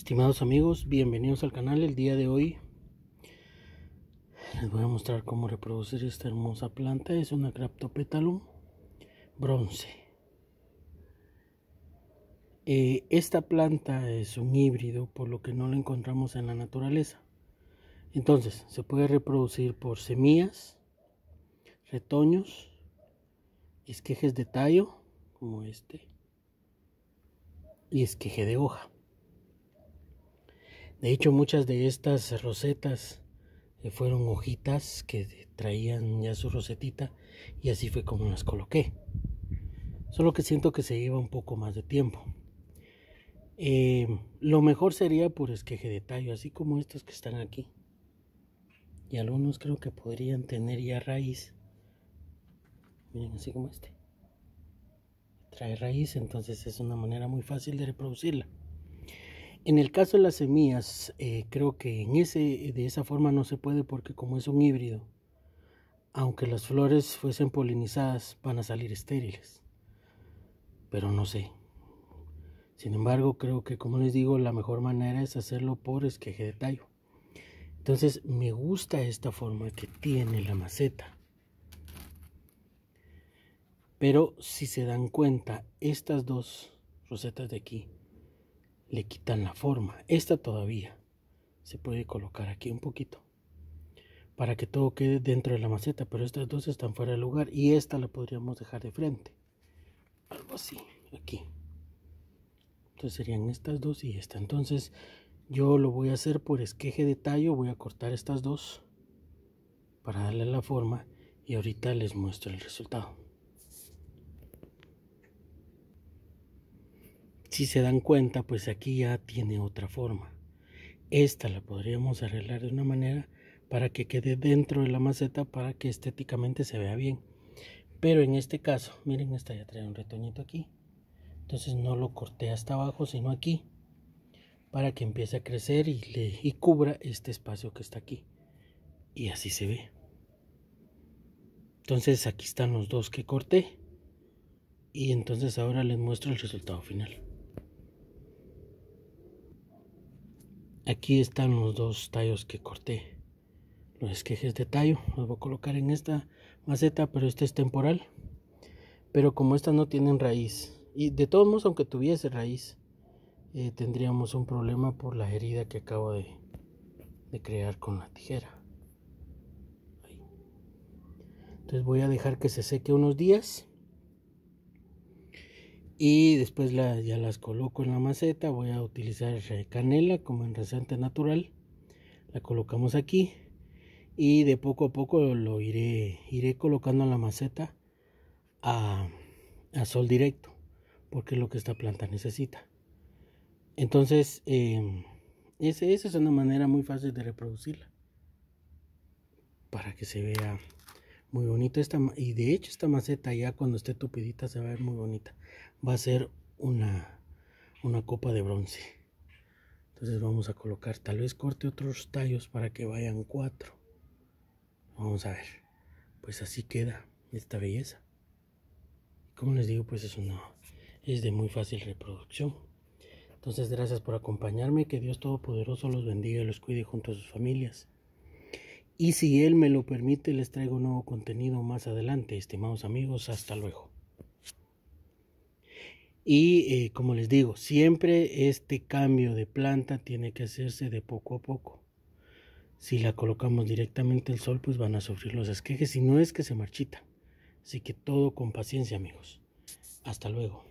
Estimados amigos, bienvenidos al canal. El día de hoy les voy a mostrar cómo reproducir esta hermosa planta. Es una Craptopetalum bronce. Eh, esta planta es un híbrido, por lo que no la encontramos en la naturaleza. Entonces, se puede reproducir por semillas, retoños, esquejes de tallo, como este, y esqueje de hoja. De hecho, muchas de estas rosetas eh, fueron hojitas que traían ya su rosetita y así fue como las coloqué. Solo que siento que se lleva un poco más de tiempo. Eh, lo mejor sería por esqueje de tallo, así como estos que están aquí. Y algunos creo que podrían tener ya raíz. Miren, así como este. Trae raíz, entonces es una manera muy fácil de reproducirla. En el caso de las semillas, eh, creo que en ese, de esa forma no se puede porque como es un híbrido, aunque las flores fuesen polinizadas, van a salir estériles. Pero no sé. Sin embargo, creo que como les digo, la mejor manera es hacerlo por esqueje de tallo. Entonces, me gusta esta forma que tiene la maceta. Pero si se dan cuenta, estas dos rosetas de aquí le quitan la forma. Esta todavía se puede colocar aquí un poquito para que todo quede dentro de la maceta, pero estas dos están fuera de lugar y esta la podríamos dejar de frente. Algo así, aquí. Entonces serían estas dos y esta. Entonces yo lo voy a hacer por esqueje de tallo, voy a cortar estas dos para darle la forma y ahorita les muestro el resultado. si se dan cuenta, pues aquí ya tiene otra forma. Esta la podríamos arreglar de una manera para que quede dentro de la maceta para que estéticamente se vea bien. Pero en este caso, miren, esta ya trae un retoñito aquí. Entonces no lo corté hasta abajo, sino aquí. Para que empiece a crecer y, le, cubra este espacio que está aquí. Y así se ve. Entonces aquí están los dos que corté. Y entonces ahora les muestro el resultado final. aquí están los dos tallos que corté los esquejes de tallo los voy a colocar en esta maceta pero este es temporal pero como estas no tienen raíz y de todos modos aunque tuviese raíz eh, tendríamos un problema por la herida que acabo de, crear con la tijera entonces voy a dejar que se seque unos días y después ya las coloco en la maceta voy a utilizar eh, canela como resente natural la colocamos aquí y de poco a poco lo iré iré colocando en la maceta a, sol directo porque es lo que esta planta necesita entonces em, esa es una manera muy fácil de reproducirla para que se vea muy bonito esta y de hecho esta maceta ya cuando esté tupidita se va a ver muy bonita va a ser una, una copa de bronce. Entonces vamos a colocar, tal vez corte otros tallos para que vayan cuatro. Vamos a ver. Pues así queda esta belleza. Como les digo, pues es es de muy fácil reproducción. Entonces, gracias por acompañarme, que Dios Todopoderoso los bendiga y los cuide junto a sus familias. Y si Él me lo permite, les traigo nuevo contenido más adelante, estimados amigos, hasta luego. Y eh, como les digo, siempre este cambio de planta tiene que hacerse de poco a poco. Si la colocamos directamente al sol, pues van a sufrir los esquejes y no es que se marchita. Así que todo con paciencia, amigos. Hasta luego.